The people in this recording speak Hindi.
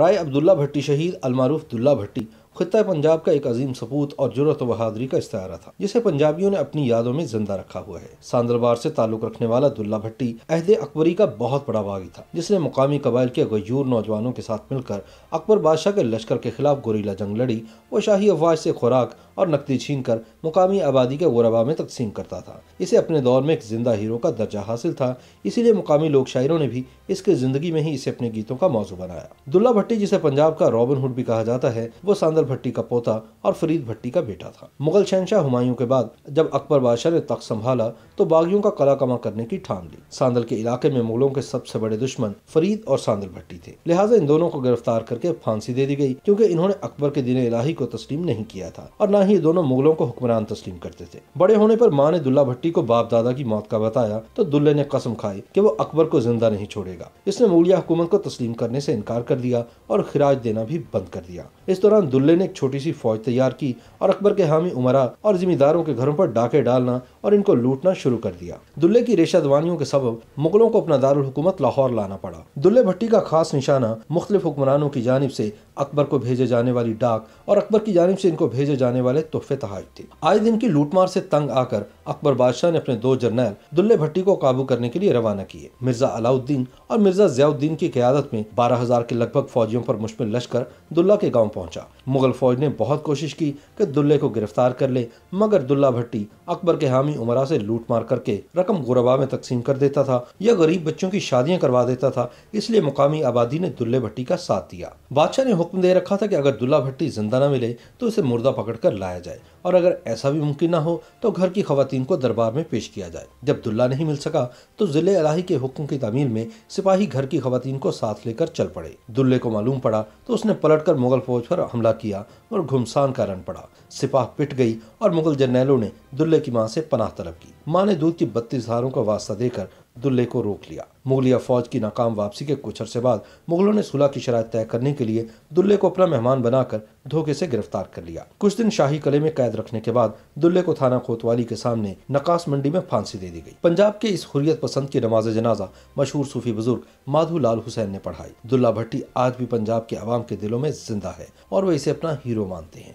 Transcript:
राय अब्दुल्ला भट्टी शहीद अलमारूफ दुल्ला भट्टी खत्ता पंजाब का एक अजीम सपूत और जरूरत बहादरी का इस्तारा था जिसे पंजाबियों ने अपनी यादों में जिंदा रखा हुआ है सांदरबार से ताल्लुक रखने वाला दुल्ला भट्टी अहद अकबरी का बहुत बड़ा बागी था जिसने मुकामी कबाइल के गयूर नौजवानों के साथ मिलकर अकबर बादशाह के लश्कर के खिलाफ गोरीला जंग लड़ी वो शाही अफवाज से खुराक और नकदी छीन कर मुकामी आबादी के गुरबा में तकसीम करता था इसे अपने दौर में एक जिंदा हीरो का दर्जा हासिल था इसीलिए मुकामी लोक शायरों ने भी इसके जिंदगी में ही इसे अपने गीतों का मौजू बनाया दुल्ला भट्टी जिसे पंजाब का रॉबिनहुड हुड भी कहा जाता है वो सांदर हैदर भट्टी का पोता और फरीद भट्टी का बेटा था मुगल शहनशाह हुमायूं के बाद जब अकबर बादशाह ने तख्त संभाला तो बागियों का कला कमा करने की ठान ली सांदल के इलाके में मुगलों के सबसे बड़े दुश्मन फरीद और सांदल भट्टी थे लिहाजा इन दोनों को गिरफ्तार करके फांसी दे दी गई क्योंकि इन्होंने अकबर के दिन इलाही को तस्लीम नहीं किया था और न ही दोनों मुगलों को हुक्मरान तस्लीम करते थे बड़े होने पर माँ ने दुल्ला भट्टी को बाप दादा की मौत का बताया तो दुल्ले ने कसम खाई कि वो अकबर को जिंदा नहीं छोड़ेगा इसने मुगलिया हुकूमत को तस्लीम करने से इनकार कर दिया और खिराज देना भी बंद कर दिया इस दौरान दुल्ले ने एक छोटी सी फौज तैयार की और अकबर के हामी उमरा और जिम्मेदारों के घरों पर डाके डालना और इनको लूटना शुरू कर दिया दुल्ले की दवानियों के सबब मुगलों को अपना हुकूमत लाहौर लाना पड़ा दुल्ले भट्टी का खास निशाना मुख्तलिफ हुक्मरानों की जानब से अकबर को भेजे जाने वाली डाक और अकबर की जानब से इनको भेजे जाने वाले तोहफे तहाज थे आए दिन की लूटमार से तंग आकर अकबर बादशाह ने अपने दो जर्नैल दुल्ले भट्टी को काबू करने के लिए रवाना किए मिर्जा अलाउद्दीन और मिर्जा जियाउद्दीन की क्यादत में बारह हजार के लगभग फौजियों पर मुश्मिल लश्कर दुल्ला के गाँव पहुँचा मुगल फौज ने बहुत कोशिश की कि दुल्ले को गिरफ्तार कर ले मगर दुल्ला भट्टी अकबर के हामी उमरा से लूट मार करके रकम गुरबा में तकसीम कर देता था या गरीब बच्चों की शादियां करवा देता था इसलिए मुकामी आबादी ने दुल्ले भट्टी का साथ दिया बादशाह ने हुक्म दे रखा था कि अगर दुल्ला भट्टी जिंदा न मिले तो इसे मुर्दा पकड़ कर लाया जाए और अगर ऐसा भी मुमकिन ना हो तो घर की खवतान को दरबार में पेश किया जाए जब दुल्ला नहीं मिल सका तो ज़िले अलाही के हुक्म की तमील में सिपाही घर की खवतान को साथ लेकर चल पड़े दुल्ले को मालूम पड़ा तो उसने पलटकर मुगल फौज पर हमला किया और घुमसान का रन पड़ा सिपाह पिट गई और मुगल जर्नैलों ने दुल्ले की माँ से पनाह तलब की माँ ने दूध की बत्तीस धारों का वास्ता देकर दुल्ले को रोक लिया मुगलिया फौज की नाकाम वापसी के कुछ अरसे बाद मुगलों ने सुलह की शराय तय करने के लिए दुल्ले को अपना मेहमान बनाकर धोखे से गिरफ्तार कर लिया कुछ दिन शाही कले में कैद रखने के बाद दुल्ले को थाना कोतवाली के सामने नकाश मंडी में फांसी दे दी गई पंजाब के इस हुरियत पसंद की नमाज जनाजा मशहूर सूफी बुजुर्ग माधु लाल हुसैन ने पढ़ाई दुल्ला भट्टी आज भी पंजाब के आवाम के दिलों में जिंदा है और वे इसे अपना हीरो मानते हैं